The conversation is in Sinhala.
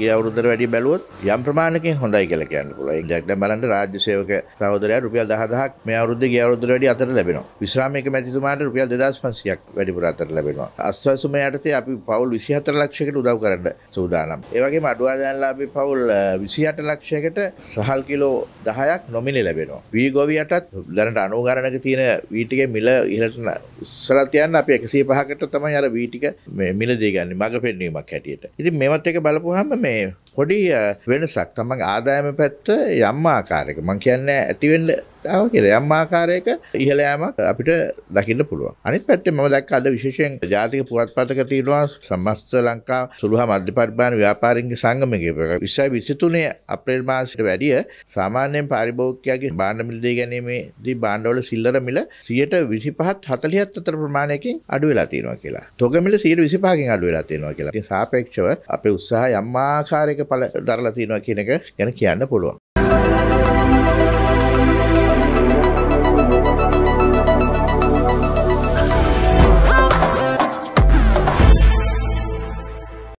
ගිය අවුරුද්දට වැඩිය බැලුවොත් යම් ප්‍රමාණයකින් හොඳයි කියලා කියන්න පුළුවන්. ඒකක් දැන් බලන්න රාජ්‍ය සේවක සහෝදරයා රුපියල් 10000ක් මේ අවුරුද්දේ ගිය අවුරුද්දට වැඩිය අතර ලැබෙනවා. විශ්‍රාමික මැතිතුමාට රුපියල් 2500ක් වැඩිපුර අතර ලැබෙනවා. අස්වැසුමේ යටතේ අපි පවුල් 24 ලක්ෂයකට උදව් කරන්න සූදානම්. ඒ වගේම අඩුවාදානලාභී පවුල් 28 ලක්ෂයකට සහල් කිලෝ 10ක් නොමිලේ ලැබෙනවා. වී ගොවියටත් දැනට 90 ගණනක තියෙන වී ටිකේ මිල ඉහළට ඉස්සරහ තියන්න අපි 105කට තමයි අර වී ටික මේ මිල දෙය ගන්න මඟ පෙන්වීමක් හැටියට. ඉතින් මේවත් එක බලපුවාම මේ මේ පොඩි වෙනසක් තමන් ආදායම පැත්ත යම් ආකාරයක මං කියන්නේ ඇතිවෙන්න ආව කියල යම්මාකාරයක ඉහල ෑමක් අපිට දකින්න පුළුව අනි පැත්තේ ම දක් අද විශෂයෙන් ජාතික පුවත් පතක තියෙනවා සම්මස්ස ලංකා සුළුහ මධ්‍ය පර්බාන ව්‍යාපාරෙන්ගේ සංගමගේ විසයි විසිතුනේ අප්‍රේල් මාසිට වැඩිය සාමාන්‍යයෙන් පාරිභෝකයාගේ බාණ්ඩ මිල්දේ ගැනීමේ දී බාණ්ඩවල සිල්ලර මිල සියට විසි පහත් හතලියත් අතර ප්‍රමාණයකින් අඩු වෙලා තියෙනවා කියලා තොගමිල සීර විසිපාකින් අඩු වෙලා තියෙනවා කියලා සාපේක්ෂව අප උත්සාහ යම්මාකාරයක පල දරලා තියෙනවා කියනක ගැන කියන්න පුළුවන්.